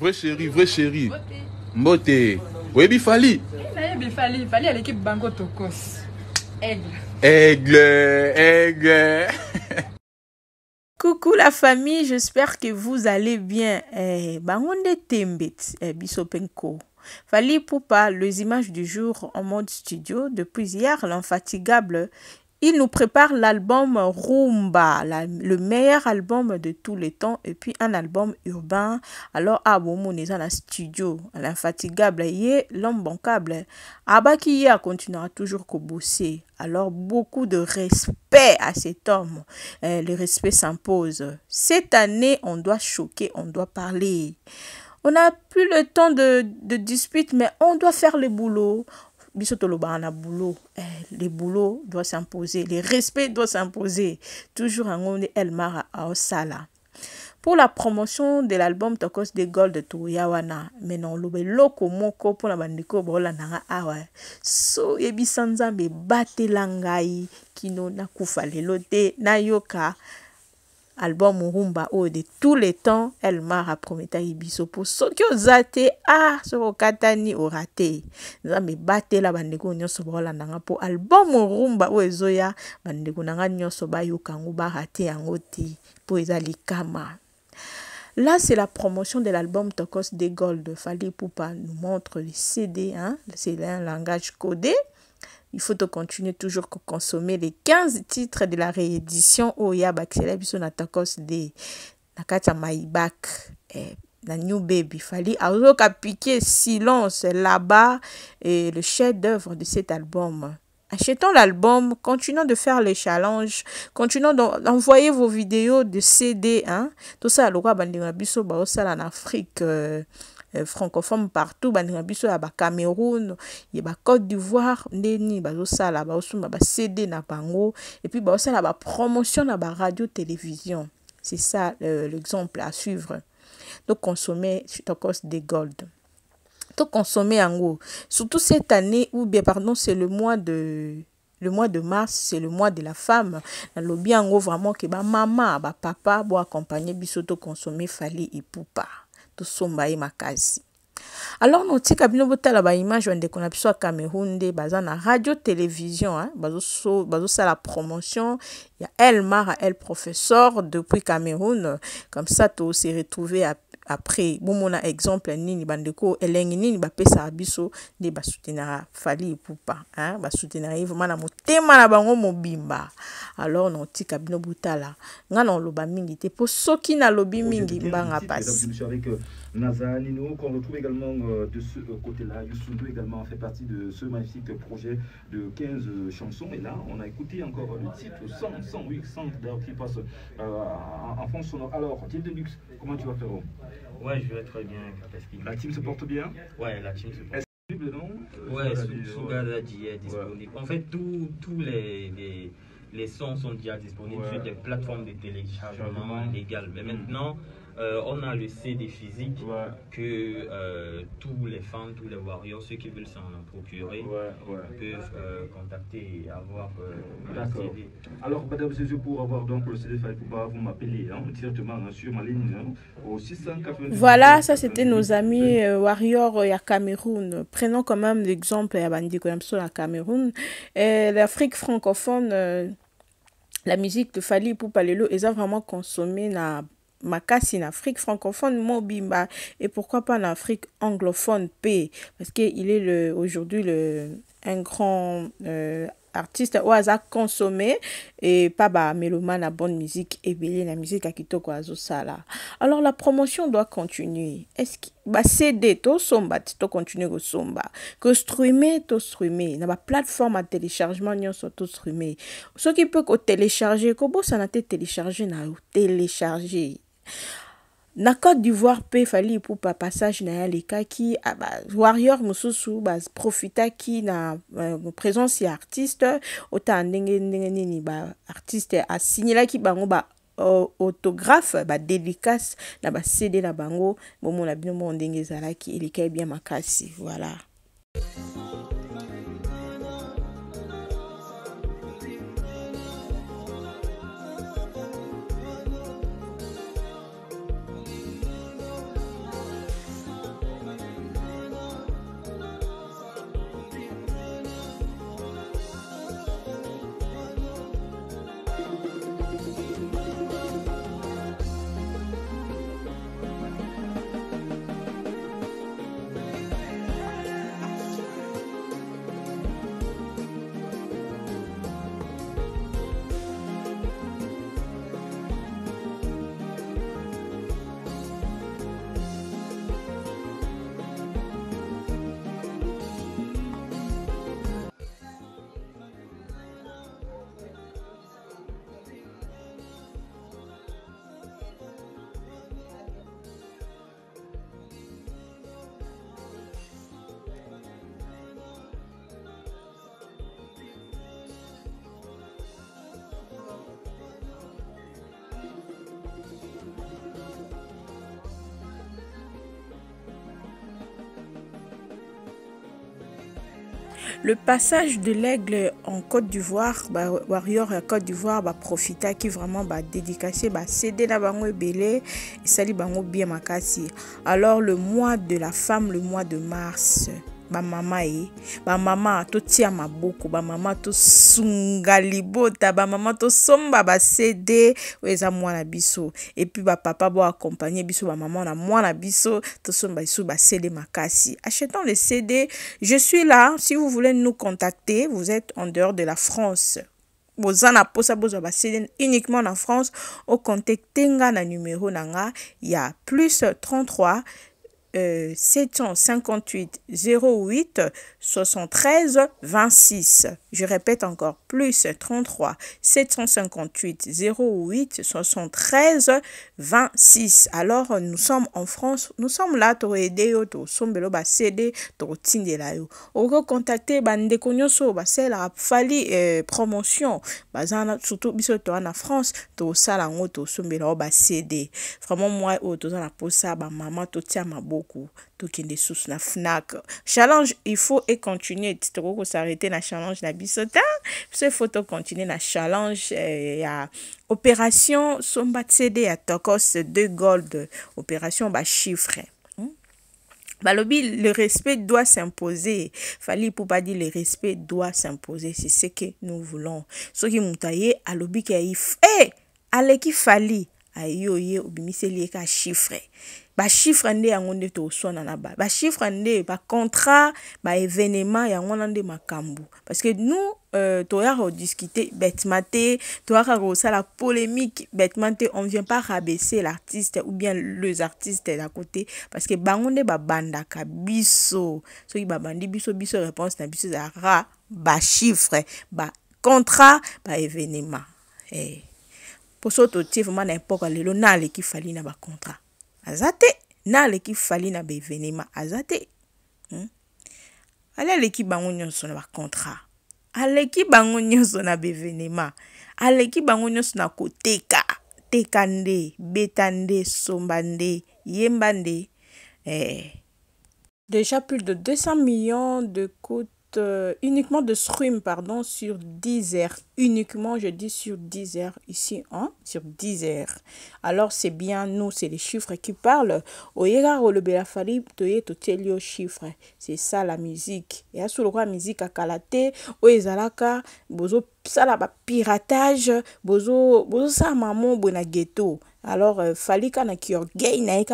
Vraie chérie, vraie chérie. Mbote. Oui, Bifali. Bifali, Fali, à l'équipe Bango Tokos. Aigle. Aigle, aigle. Coucou la famille, j'espère que vous allez bien. Eh, Bangonde Tembet, eh, Bisopenko. Fali Poupa, les images du jour en mode studio. Depuis hier, l'infatigable il nous prépare l'album Rumba, le meilleur album de tous les temps, et puis un album urbain. Alors, Abou ah, est dans la studio, l'infatigable, l'homme bancable. Abakiya continuera toujours qu'au bosser. Alors, beaucoup de respect à cet homme. Euh, le respect s'impose. Cette année, on doit choquer, on doit parler. On n'a plus le temps de, de dispute, mais on doit faire le boulot boulot eh, les boulots doit s'imposer les respect doit s'imposer toujours en elmara aosala pour la promotion de l'album tokos de gold de Touyawana mais non oloba eloko moko la bandiko bola nanga awa so yebisa nzambe ebatela kino nakufa lelo te yoka Album rumba oyo de tous les temps elmar aprometaki biso mpo soki oza te ah soki okatani ora te nzambe ebatela bandeko nyonso baolanda nga mpo album rumba oyo ezoya bandeko na nga nyonso bayoka yango barate yango te mpo eza Là, c'est la promotion de l'album Tokos de Gold de Fali Poupa. Nous montre les CD, hein? c'est un langage codé il faut continuer toujours que consommer les 15 titres de la réédition oya bakisela biso na de Nakata eh, new baby fali alors piqué silence là-bas et le chef d'œuvre de cet album Achetons l'album, continuons de faire les challenges, continuons d'envoyer vos vidéos de CD, hein. Tout ça, le roi en Afrique, euh, euh, francophone partout Cameroun, Cameroun y y Bah Côte d'ivoire là CD. Et puis, CD na bango là promotion promotion na radio télévision c'est ça l'exemple à suivre Donc, encore des gold en gros, surtout cette année ou bien pardon c'est le mois de le mois de mars c'est le mois de la femme y a vraiment que maman, papa, accompagner accompagner, boaccompagne consommer fallait et poupa. Alors ye makasi alors notika bino botala baimage bandeko na biso cameroun baza na radio télévision eh? Hein, bazosala promotion Il y a el professeur depuis cameroun comme ça s'est retrouvé à après bomona exemple nini bandeko elengi nini bapesaka biso nde basoutenaka fali epupa basoutenaka ye vraimen na motema na bango mobimba alors naotika bino botala ngai naloba mingi te mpo soki nalobi mingi mbanga mpasi Nazanino, qu'on retrouve également euh, de ce euh, côté-là. Yusundu également fait partie de ce magnifique projet de 15 euh, chansons. Et là, on a écouté encore le titre 100, oui, 100 d'ailleurs qui passe en fond sonore. Alors, Tim Deluxe, comment tu vas, faire Ouais, je vais très bien. La team se porte bien Ouais, la team se porte bien. Ouais, dit est disponible. En fait, tous les, les, sons sont déjà disponibles sur des plateformes de téléchargement légales. Mais mm. maintenant, euh, on a le CD physique que euh, tous les fans, tous les warriors, ceux qui veulent s'en procurer, peuvent euh, contacter et avoir la CD. Alors, Madame c'est pour avoir donc le CD, il pour vous m'appeler hein, directement hein, sur ma ligne hein, au 680. Voilà, ça c'était nos amis warriors à Cameroun. Prenons quand même l'exemple à Bandi à Cameroun. L'Afrique francophone, la musique de Fali Poupalelo, ils ont vraiment consommé la makasi en Afrique francophone mobimba et pourquoi pas en Afrique anglophone p parce qu'il est le aujourd'hui le un grand euh, artiste artiste consommé et et pas Meloman la bonne musique et bien la musique ya kitoko sala alors la promotion doit continuer est ce Que bah, continue tosomba somba que streamer to streamer na plateforme à téléchargement ceux qui soki télécharger ça na te télécharger na téléchargé na cote d'ivoire mpe efali epupa passage na ye alekaki ah bah, warrior bah, profita baprofitaki na euh, présence ya artiste otala ndenge ndenge nini baartiste asignelaki bango ba autographe badédicace na bacd na bango bomona bino moko ndenge ezalaki eleka bien makasi voilà le passage de l'aigle en Côte d'Ivoire ba warrior ya Côte d'Ivoire baprofitaki vraiment badédikase basede na bango ebele esali bango bien makasi alors le mois de la femme le mois de mars bamama ye bamama totia maboko bamama tosunga libota bamama tosomba basede oyo eza mwana biso epui bapapa bo bisou, ba bamama na mwana biso tosomba biso ma makasi achetons le cd je suis là si vous voulez nous contacter vous êtes en dehors de la france boza na mposa bozwa uniquement na france ocontacte nga na numéro na nga ya plus 33 758 08 73 26. Je répète encore plus 33 758 08 73 26. Alors nous sommes en France, nous sommes là pour aider auto sombelo ba cede to tindela yo. Oko contacter bande ndeko nyonso ba sela fali euh, promotion bazana surtout biso to en France to sala ngo to sombelo ba Vraiment moi auto za na posa ba maman to tia mabo beaucoup est sous la fnac challenge il faut et continue trop s'arrêter la challenge la biso photo il faut continuer na challenge et euh, à opération somba à à tokos 2 gold opération chiffre. Hmm? balobi le respect doit s'imposer pour pas dire le respect doit s'imposer c'est ce que nous voulons Ceux qui aye alobi qui et à qui aleki aye oye obimiseli ye ka shifre bashifre nde yango nde toswana na ba bashifre nde bacontrat baévénement yango wana nde makambo parce que nous euh, toya kodiscute bêtement te toyaka kosala polémique bêtement te on vient pas rabaisser l'artiste ou bien les artistes ya kote parce que bango nde babandaka biso soki babandi biso biso réponse na biso ezalaka bashifre bacontrat baévénement hey. Eh. poso totie vraimen n'importe epoke lelo na leki fali na bacontrat Azate. na leki fali na baevenema aza azate ala hmm? ale aleki bango nyonso na contrat aleki bango nyonso na baevenema aleki bango nyonso na koteka teka nde beta nde somba nde yemba nde eh. déjà plus de 200 millions de côtes euh, uniquement de stream, pardon, sur heures Uniquement, je dis sur heures ici, hein, sur heures Alors, c'est bien nous, c'est les chiffres qui parlent. Oyera olobela fali toye telio chiffre. C'est ça la musique. Et à la musique à kalate, oezalaka, bozo sala piratage, bozo bozo sa maman ghetto. Alors, euh, fallait qu'on ait orgueil,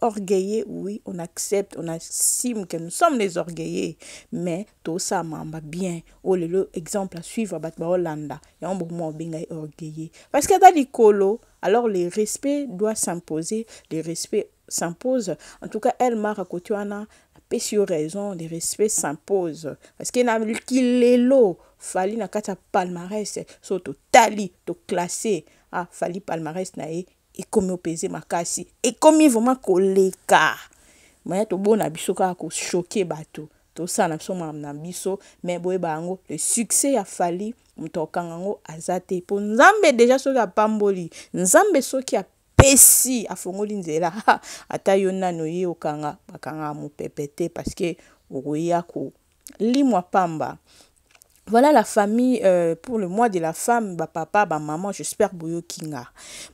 orgueillé, oui, on accepte, on assume que nous sommes les orgueillés, mais tout ça mamba bien. Oh, le exemple à suivre, bah, ba Hollanda, et on bon orgueillé. Parce que dans les alors le respect doit s'imposer, le respect s'impose. En tout cas, elle m'a raconté, a yo raison Le respect s'impose parce que est lelo fali na qu'à ya palmarès so totali classé. ah fali palmarès na ye ekomi opeze makasi ekomi vraiment koleka maya tobona biso kaka koshoke bato tosala na biso makambo na biso me boyeba yango le succès ya fali moto akanga yango aza te mpo nzambe deja soki apamboli nzambe soki apesi afongoli nzela ata yo nano ye okanga bakanga mopepe te parceke okoya kolimwa pamba Voilà la famille euh, pour le mois de la femme, bah papa, bah maman, j'espère boyo kinga.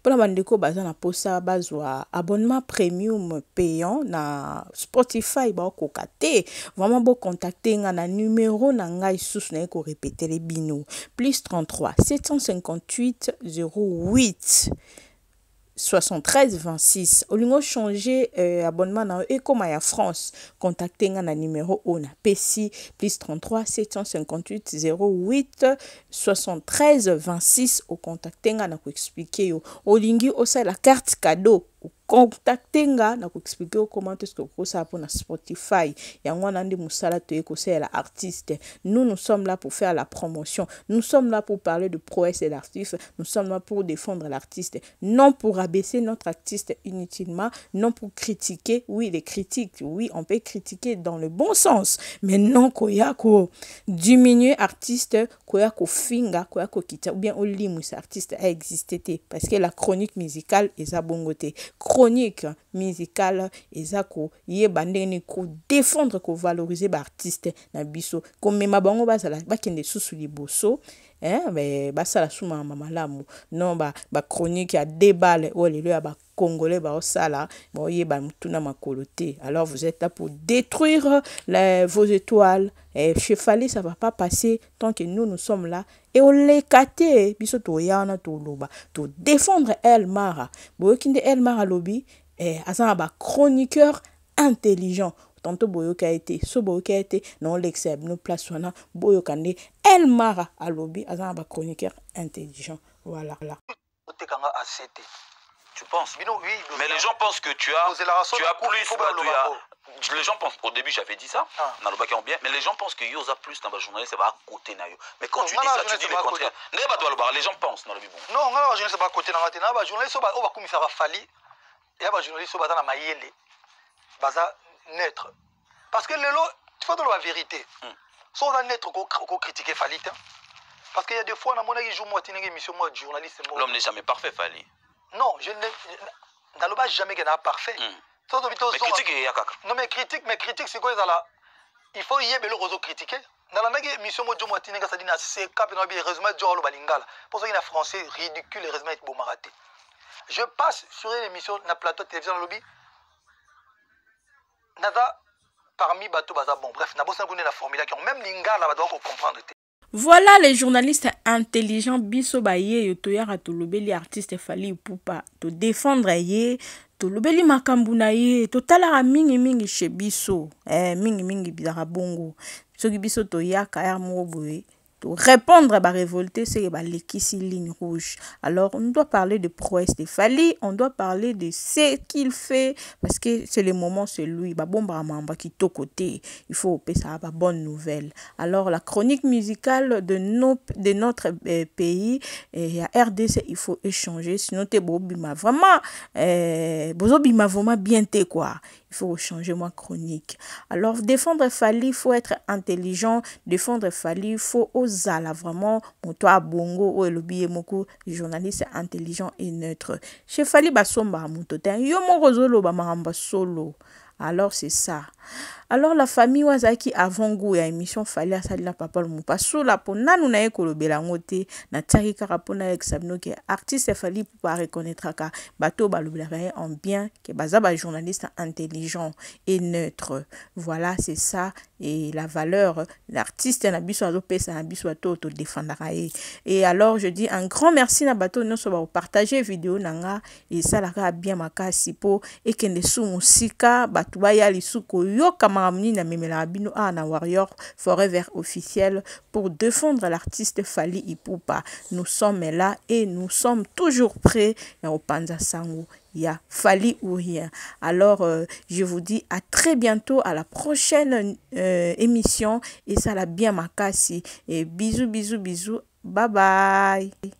Pour la baza bah, na posa bazwa abonnement premium payant na Spotify ba kokate. Vraiment beau contacter nga na numéro na ngai sous na ko répéter les bino. Plus 33 758 08 73 26 olingo changer euh, abonnement na Eco france contactez nga na numéro ONA. napesi plus 33 758 08 73 26 ou nga na koexplike yo olingi la carte cadeau kokontakte nga na koexplike comment est ce que okosala na spotify yango wana nde mosala toye kosalela artiste nous nous sommes là pour faire la promotion nous sommes là pour parler de proesse et l'artiste nous sommes là pour défendre l'artiste non pour abaisser notre artiste inutilement non pour critiquer oui les critiques oui on peut critiquer dans le bon sens mais non koya ko diminuer artiste koya kofinga koya kokita ou bien olimwisa artiste a existé parce que la chronique musicale est bongo chronique musicale et ni ko défendre qu'on valoriser kovalorize artiste na biso ma bango bazala bakende susu sous eh, basala ma makambo malamu non ba ba ya debale oyo oh, lelo ya ba congolais baosala boyeba mutu na makolo te alors vous êtes là pour détruire les, vos étoiles et eh, chefali ça va pas passer tant que nous nous sommes là et on te biso toya wana toloba todéfendre el mara boyoki kinde el mara alobi eh, aza intelligent tantôt boyoka a été, so boyoka qui a été, non ya nous place wana boyo nde el mara alobi chroniqueur intelligent voilà là. Tu penses Mais les gens pensent que tu as, tu as plus. Bah, les gens pensent, au début j'avais dit ça, ah. le dans bien, mais les gens pensent que Yosa plus dans ma journée, c'est à côté Nayo. Mais quand tu dis ça, tu dis le contraire. Les gens pensent dans le bibou. Non, non, je ne sais pas côté dans journaliste journée, on oh, va bah, bah, ça va fallir. Et ma journée, on va dans ma yélé. Baza naître. Parce que le lot, tu vas dans la vérité. Hmm. Sans naître, qu'on critique Falit. Hein. Parce qu'il y a des fois, on a mon joue moi, mission journaliste. L'homme n'est jamais parfait, Falit non je ne ndaloba jamais ke na ah, parfait so hmm. tobi tozoncritique non mais critique mais critique C'est ça là? il faut yeba eloko ozocritique nalandaki émission moko jomo ça dit na seka mpe bien résumé dior aloba Pour mpo soki na français ridicule résumé beau, te je passe sur une émission na plateau télévision nalobi naza parmi bato baza bon bref nabosana kuna na formulation même lingala va devoir comprendre. Voilà les journalistes intelligents Bisoba ye toyara tolobeli artiste Fali Poupa te défendre ye tolobeli makambuna yé totala mingi mingi chez biso eh mingi mingi bizarabongo bongo qui biso toyaka yar répondre à la révolte, c'est bah, l'équilibre ligne rouge. Alors, on doit parler de prouesse de Fali, on doit parler de ce qu'il fait, parce que c'est le moment, c'est lui. Bah, bon, bah, qui tout côté, il faut opérer ça, bah, bonne nouvelle. Alors, la chronique musicale de, nos, de notre euh, pays, et à RDC, il faut échanger, sinon, t'es beau, vraiment, euh, vraiment bien, t'es quoi. Il faut changer ma chronique. Alors, défendre Fali, il faut être intelligent, défendre Fali, il faut oser zala vraiment moto Bongo ou elobi ye moko journaliste intelligent et neutre chefali basombaka moto te yo moko ozoloba makambo solo alors c'est ça alors la famille Wazaki avant-goût à émission fale asalela papa lomopa sola pour nanu na ye kolobela yango te karapona kaka mpona yekisa bino ke artiste efali ka bato oyo en bien que bazaba journaliste intelligent et neutre voilà c'est ça et la valeur l'artiste na biso azopesa na biso to oyo todefendaka défendra eh. et alors je dis un grand merci na bato oyo partager vidéo. video et ça la bien et mpo ekende sumu sika bato baya yo kama. Maramni Namemelabino à la Warrior vert officiel pour défendre l'artiste Fali Ipupa. Nous sommes là et nous sommes toujours prêts au Panza Sango. Il y a Fali ou rien. Alors, euh, je vous dis à très bientôt à la prochaine euh, émission. Et ça l'a bien ma Et bisous, bisous, bisous. Bye bye.